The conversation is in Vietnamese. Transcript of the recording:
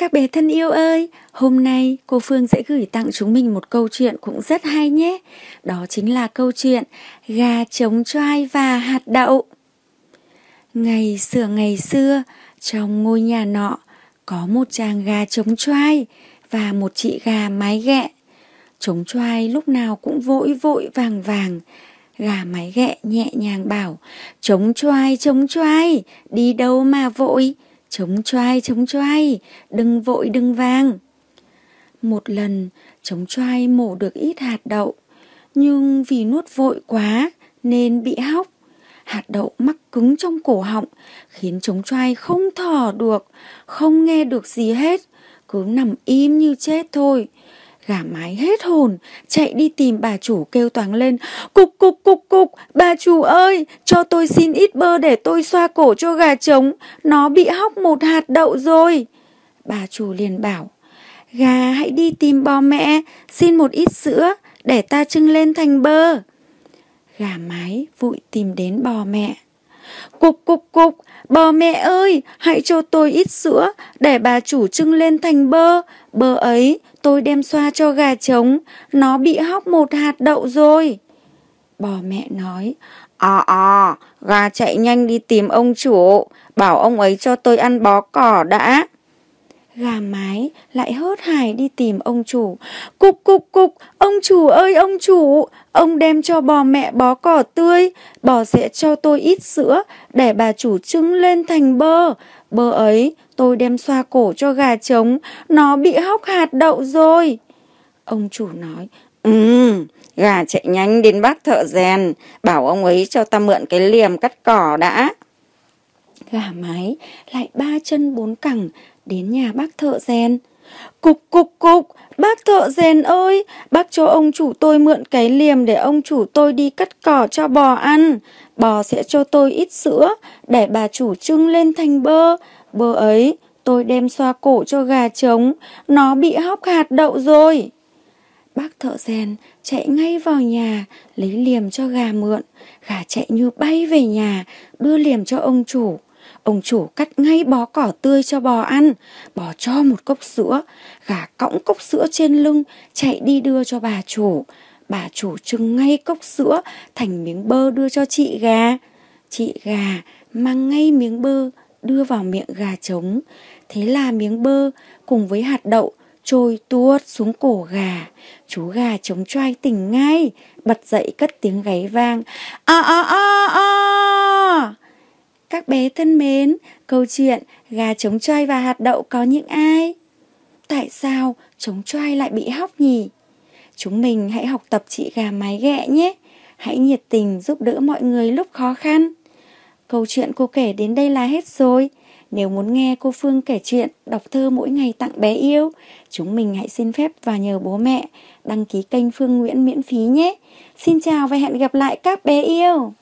Các bé thân yêu ơi, hôm nay cô Phương sẽ gửi tặng chúng mình một câu chuyện cũng rất hay nhé. Đó chính là câu chuyện Gà trống choai và hạt đậu. Ngày xưa ngày xưa, trong ngôi nhà nọ có một chàng gà trống choai và một chị gà mái ghẹ. Trống choai lúc nào cũng vội vội vàng vàng. Gà mái ghẹ nhẹ nhàng bảo, trống choai, trống choai, đi đâu mà vội? Chống choai, chống choai, đừng vội đừng vàng. Một lần, chống choai mổ được ít hạt đậu, nhưng vì nuốt vội quá nên bị hóc. Hạt đậu mắc cứng trong cổ họng, khiến chống choai không thở được, không nghe được gì hết, cứ nằm im như chết thôi gà mái hết hồn, chạy đi tìm bà chủ kêu toáng lên. Cục cục cục cục, bà chủ ơi, cho tôi xin ít bơ để tôi xoa cổ cho gà trống, nó bị hóc một hạt đậu rồi. Bà chủ liền bảo, gà hãy đi tìm bò mẹ, xin một ít sữa để ta trưng lên thành bơ. Gà mái vội tìm đến bò mẹ. Cục cục cục, bò mẹ ơi, hãy cho tôi ít sữa để bà chủ trưng lên thành bơ. Bơ ấy tôi đem xoa cho gà trống, nó bị hóc một hạt đậu rồi. Bò mẹ nói, à à, gà chạy nhanh đi tìm ông chủ, bảo ông ấy cho tôi ăn bó cỏ đã, Gà mái lại hớt hải đi tìm ông chủ. Cục cục cục, ông chủ ơi ông chủ, ông đem cho bò mẹ bó cỏ tươi, bò sẽ cho tôi ít sữa để bà chủ trứng lên thành bơ. Bơ ấy tôi đem xoa cổ cho gà trống, nó bị hóc hạt đậu rồi. Ông chủ nói, ừ, gà chạy nhanh đến bác thợ rèn, bảo ông ấy cho ta mượn cái liềm cắt cỏ đã gà mái lại ba chân bốn cẳng đến nhà bác thợ rèn. Cục cục cục, bác thợ rèn ơi, bác cho ông chủ tôi mượn cái liềm để ông chủ tôi đi cắt cỏ cho bò ăn. Bò sẽ cho tôi ít sữa, để bà chủ trưng lên thành bơ. Bơ ấy, tôi đem xoa cổ cho gà trống, nó bị hóc hạt đậu rồi. Bác thợ rèn chạy ngay vào nhà, lấy liềm cho gà mượn. Gà chạy như bay về nhà, đưa liềm cho ông chủ. Ông chủ cắt ngay bó cỏ tươi cho bò ăn, bò cho một cốc sữa, gà cõng cốc sữa trên lưng, chạy đi đưa cho bà chủ. Bà chủ trưng ngay cốc sữa thành miếng bơ đưa cho chị gà. Chị gà mang ngay miếng bơ đưa vào miệng gà trống. Thế là miếng bơ cùng với hạt đậu trôi tuốt xuống cổ gà. Chú gà trống choai tỉnh ngay, bật dậy cất tiếng gáy vang. À à à à! Các bé thân mến, câu chuyện gà trống choai và hạt đậu có những ai? Tại sao trống choai lại bị hóc nhỉ? Chúng mình hãy học tập chị gà mái ghẹ nhé. Hãy nhiệt tình giúp đỡ mọi người lúc khó khăn. Câu chuyện cô kể đến đây là hết rồi. Nếu muốn nghe cô Phương kể chuyện, đọc thơ mỗi ngày tặng bé yêu, chúng mình hãy xin phép và nhờ bố mẹ đăng ký kênh Phương Nguyễn miễn phí nhé. Xin chào và hẹn gặp lại các bé yêu.